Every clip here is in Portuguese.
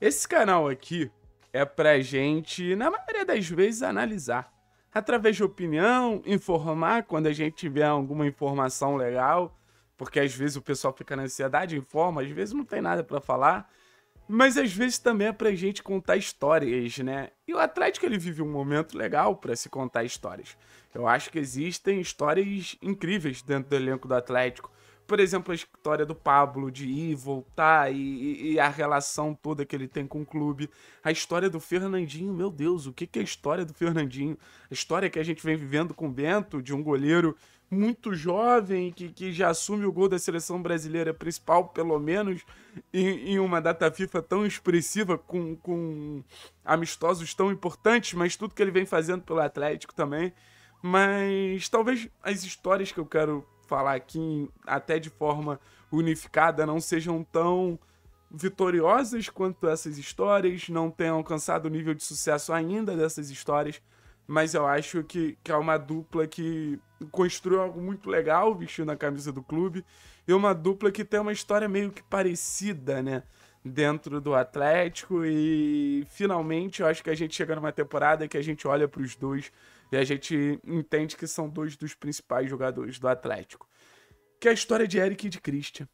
Esse canal aqui é pra gente, na maioria das vezes, analisar. Através de opinião, informar quando a gente tiver alguma informação legal, porque às vezes o pessoal fica na ansiedade, informa, às vezes não tem nada para falar. Mas às vezes também é pra gente contar histórias, né? E o Atlético ele vive um momento legal para se contar histórias. Eu acho que existem histórias incríveis dentro do elenco do Atlético por exemplo, a história do Pablo de ir, voltar e, e, a relação toda que ele tem com o clube. A história do Fernandinho, meu Deus, o que, que é a história do Fernandinho? A história que a gente vem vivendo com o Bento, de um goleiro muito jovem, que, que já assume o gol da seleção brasileira principal, pelo menos, em, em uma data FIFA tão expressiva, com, com amistosos tão importantes, mas tudo que ele vem fazendo pelo Atlético também. Mas talvez as histórias que eu quero falar aqui, até de forma unificada, não sejam tão vitoriosas quanto essas histórias, não tenham alcançado o nível de sucesso ainda dessas histórias, mas eu acho que, que é uma dupla que construiu algo muito legal vestindo a camisa do clube, e uma dupla que tem uma história meio que parecida, né? dentro do Atlético e finalmente eu acho que a gente chega numa temporada que a gente olha para os dois e a gente entende que são dois dos principais jogadores do Atlético. Que é a história de Eric e de Christian.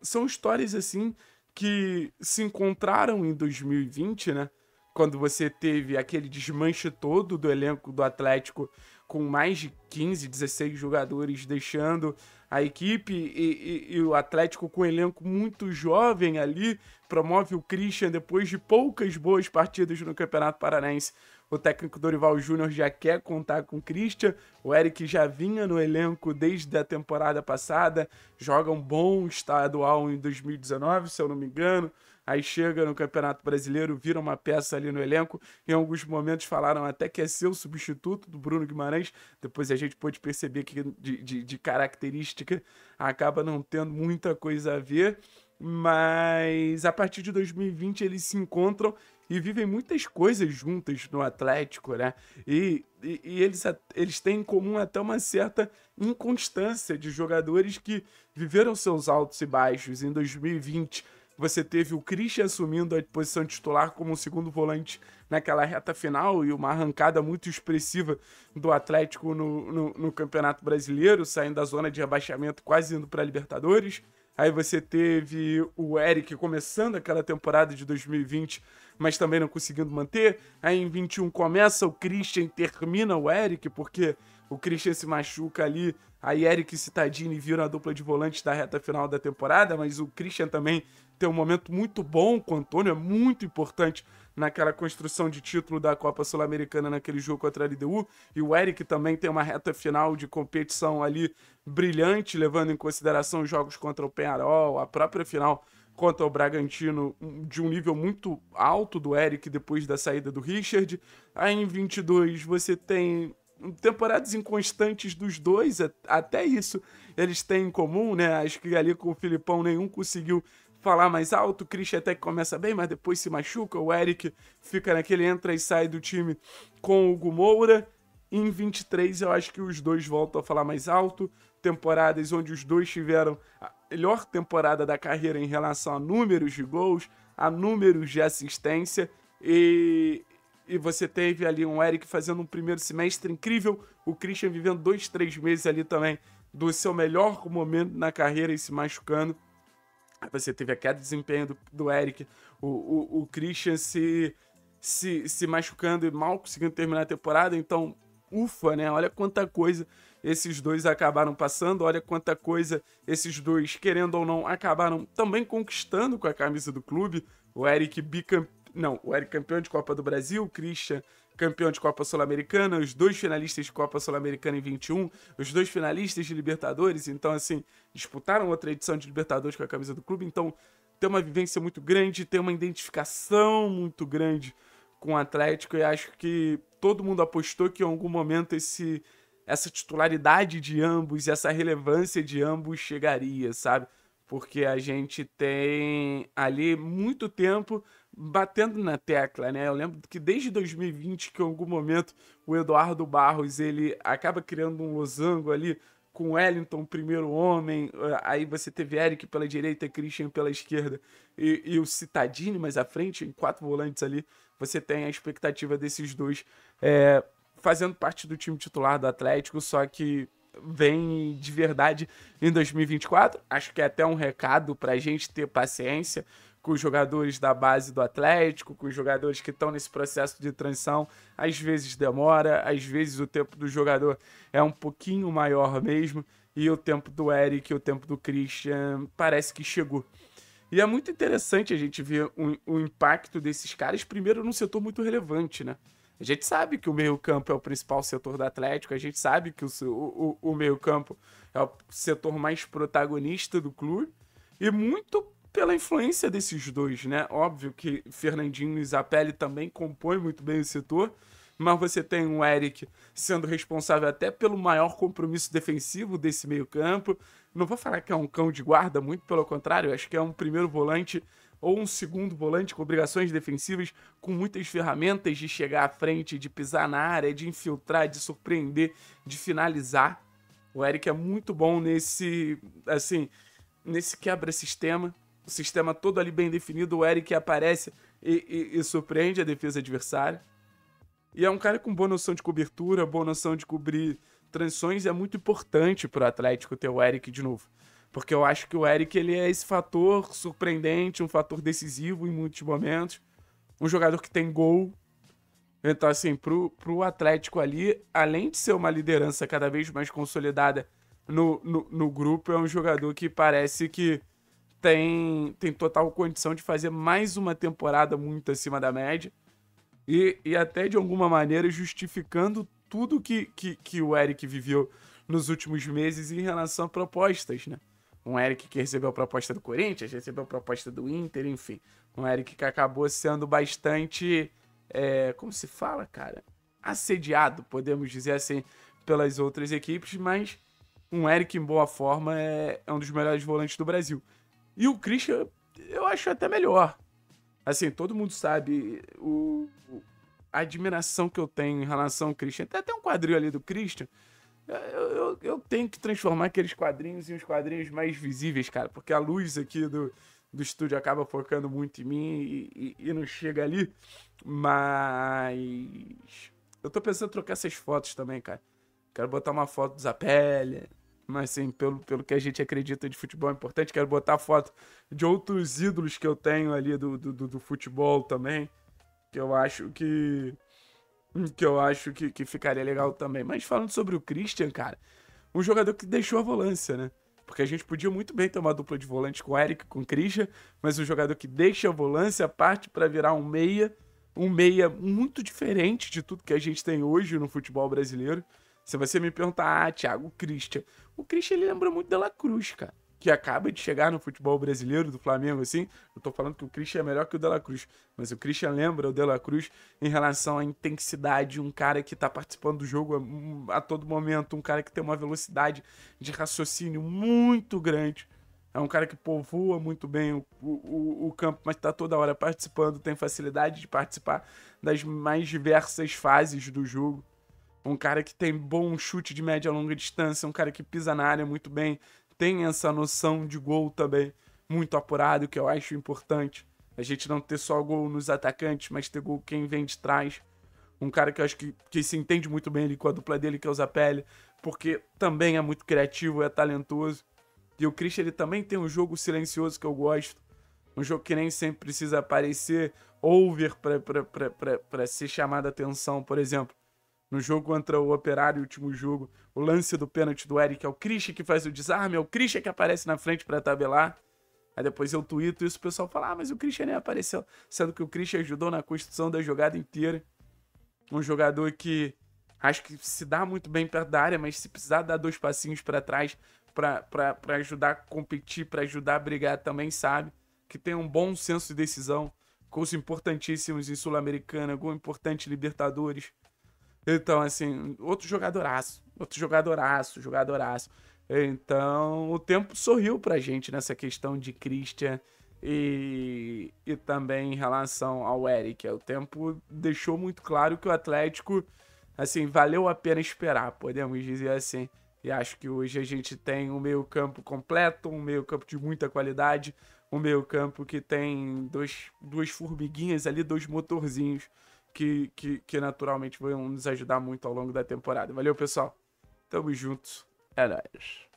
São histórias assim que se encontraram em 2020, né? Quando você teve aquele desmanche todo do elenco do Atlético com mais de 15, 16 jogadores deixando a equipe e, e, e o Atlético com um elenco muito jovem ali promove o Christian depois de poucas boas partidas no Campeonato Paranaense. O técnico Dorival Júnior já quer contar com o Christian. O Eric já vinha no elenco desde a temporada passada, joga um bom estadual em 2019, se eu não me engano aí chega no Campeonato Brasileiro, vira uma peça ali no elenco. Em alguns momentos falaram até que é seu substituto do Bruno Guimarães. Depois a gente pôde perceber que de, de, de característica acaba não tendo muita coisa a ver. Mas a partir de 2020 eles se encontram e vivem muitas coisas juntas no Atlético, né? E, e, e, eles, eles têm em comum até uma certa inconstância de jogadores que viveram seus altos e baixos. Em 2020 você teve o Christian assumindo a posição titular como um segundo volante naquela reta final e uma arrancada muito expressiva do Atlético no, no, no Campeonato Brasileiro, saindo da zona de rebaixamento, quase indo para a Libertadores. Aí você teve o Eric começando aquela temporada de 2020, mas também não conseguindo manter. Aí em 21 começa o Christian, termina o Eric, porque o Christian se machuca ali, aí Eric e Citadini viram a dupla de volantes da reta final da temporada, mas o Christian também tem um momento muito bom com o Antônio, é muito importante naquela construção de título da Copa Sul-Americana naquele jogo contra a LDU, e o Eric também tem uma reta final de competição ali brilhante, levando em consideração os jogos contra o Penarol, a própria final contra o Bragantino de um nível muito alto do Eric depois da saída do Richard. Aí em 22 você tem temporadas inconstantes dos dois, é, até isso eles têm em comum, né? Acho que ali com o Filipão nenhum conseguiu falar mais alto, o Christian até que começa bem, mas depois se machuca, o Eric fica naquele entra e sai do time com o Hugo Moura. Em 23, eu acho que os dois voltam a falar mais alto. Temporadas onde os dois tiveram a melhor temporada da carreira em relação a números de gols, a números de assistência. E e você teve ali um Eric fazendo um primeiro semestre incrível, o Christian vivendo dois, três meses ali também do seu melhor momento na carreira e se machucando. Aí você teve a queda de desempenho do, do Eric, o, o, o Christian se, se, se machucando e mal conseguindo terminar a temporada, então ufa, né? Olha quanta coisa esses dois acabaram passando, olha quanta coisa esses dois, querendo ou não, acabaram também conquistando com a camisa do clube. O Eric bicampeão não, o Eric campeão de Copa do Brasil, o Christian campeão de Copa Sul-Americana, os dois finalistas de Copa Sul-Americana em 21, os dois finalistas de Libertadores, então assim, disputaram outra edição de Libertadores com a camisa do clube, então tem uma vivência muito grande, tem uma identificação muito grande com o Atlético e acho que todo mundo apostou que em algum momento esse essa titularidade de ambos, essa relevância de ambos chegaria, sabe? Porque a gente tem ali muito tempo batendo na tecla, né? Eu lembro que desde 2020 que em algum momento o Eduardo Barros ele acaba criando um losango ali com Wellington, primeiro homem, eh, aí você teve Eric pela direita, Christian pela esquerda e, e o Citadini mais à frente, em quatro volantes ali, você tem a expectativa desses dois é, fazendo parte do time titular do Atlético, só que vem de verdade em 2024. Acho que é até um recado para a gente ter paciência com os jogadores da base do Atlético, com os jogadores que estão nesse processo de transição. Às vezes demora, às vezes o tempo do jogador é um pouquinho maior mesmo. E o tempo do Eric, o tempo do Christian, parece que chegou. E é muito interessante a gente ver o, o impacto desses caras, primeiro, num setor muito relevante, né? A gente sabe que o meio-campo é o principal setor do Atlético, a gente sabe que o, o, o meio-campo é o setor mais protagonista do clube. E muito pela influência desses dois, né? Óbvio que Fernandinho e Zapelli também compõem muito bem o setor, mas você tem o Eric sendo responsável até pelo maior compromisso defensivo desse meio-campo. Não vou falar que é um cão de guarda, muito pelo contrário, acho que é um primeiro volante ou um segundo volante com obrigações defensivas, com muitas ferramentas de chegar à frente, de pisar na área, de infiltrar, de surpreender, de finalizar. O Eric é muito bom nesse, assim, nesse quebra-sistema o sistema todo ali bem definido, o Eric aparece e, e, e surpreende a defesa adversária. E é um cara com boa noção de cobertura, boa noção de cobrir transições, é muito importante para o Atlético ter o Eric de novo. Porque eu acho que o Eric ele é esse fator surpreendente, um fator decisivo em muitos momentos. Um jogador que tem gol. Então, assim, pro, pro Atlético ali, além de ser uma liderança cada vez mais consolidada no, no, no grupo, é um jogador que parece que tem, tem total condição de fazer mais uma temporada muito acima da média e, e até de alguma maneira justificando tudo que, que, que o Eric viveu nos últimos meses em relação a propostas, né? Um Eric que recebeu a proposta do Corinthians, recebeu a proposta do Inter, enfim. Um Eric que acabou sendo bastante. É, como se fala, cara? Assediado, podemos dizer assim, pelas outras equipes, mas um Eric em boa forma é, é um dos melhores volantes do Brasil. E o Christian, eu acho até melhor. Assim, todo mundo sabe o, o a admiração que eu tenho em relação ao Christian. Tem até um quadril ali do Christian. Eu, eu, eu, tenho que transformar aqueles quadrinhos em uns quadrinhos mais visíveis, cara, porque a luz aqui do, do estúdio acaba focando muito em mim e, e, e não chega ali. Mas. Eu tô pensando em trocar essas fotos também, cara. Quero botar uma foto do Zapelli, mas assim, pelo, pelo que a gente acredita de futebol é importante, quero botar foto de outros ídolos que eu tenho ali do, do, do futebol também. Que eu acho que. Que eu acho que, que ficaria legal também. Mas falando sobre o Christian, cara, um jogador que deixou a volância, né? Porque a gente podia muito bem ter uma dupla de volante com o Eric, com o Christian, mas um jogador que deixa a volância, parte para virar um meia, um meia muito diferente de tudo que a gente tem hoje no futebol brasileiro. Se você me perguntar, ah, Thiago, o Christian. O Christian ele lembra muito La Cruz, cara. Que acaba de chegar no futebol brasileiro do Flamengo, assim. Eu tô falando que o Christian é melhor que o Dela Cruz. Mas o Christian lembra o Dela Cruz em relação à intensidade, um cara que tá participando do jogo a, hum, a todo momento, um cara que tem uma velocidade de raciocínio muito grande. É um cara que povoa muito bem o, o, o campo, mas está toda hora participando, tem facilidade de participar das mais diversas fases do jogo um cara que tem bom chute de média a longa distância, um cara que pisa na área muito bem, tem essa noção de gol também muito apurado, que eu acho importante. A gente não ter só gol nos atacantes, mas ter gol quem vem de trás. Um cara que eu acho que, que se entende muito bem ali com a dupla dele, que é o Zapelli, porque também é muito criativo, é talentoso. E o Christian ele também tem um jogo silencioso que eu gosto. Um jogo que nem sempre precisa aparecer over para ser chamada atenção, por exemplo no jogo contra o Operário, último jogo, o lance do pênalti do Eric é o Christian que faz o desarme, é o Christian que aparece na frente para tabelar. Aí depois eu tuito isso, o pessoal fala, ah, mas o Christian nem apareceu. Sendo que o Christian ajudou na construção da jogada inteira. Um jogador que acho que se dá muito bem perto da área, mas se precisar dar dois passinhos para trás para ajudar a competir, para ajudar a brigar também, sabe? Que tem um bom senso de decisão. Gols importantíssimos em Sul-Americana, gol importante em Libertadores. Então, assim, outro jogadoraço, outro jogadoraço, jogadoraço. Então, o tempo sorriu pra gente nessa questão de Christian e, e também em relação ao Eric. O tempo deixou muito claro que o Atlético, assim, valeu a pena esperar, podemos dizer assim. E acho que hoje a gente tem um meio-campo completo, um meio-campo de muita qualidade, um meio-campo que tem dois, duas formiguinhas ali, dois motorzinhos que, que, que naturalmente vão nos ajudar muito ao longo da temporada. Valeu, pessoal. Tamo junto. É nóis.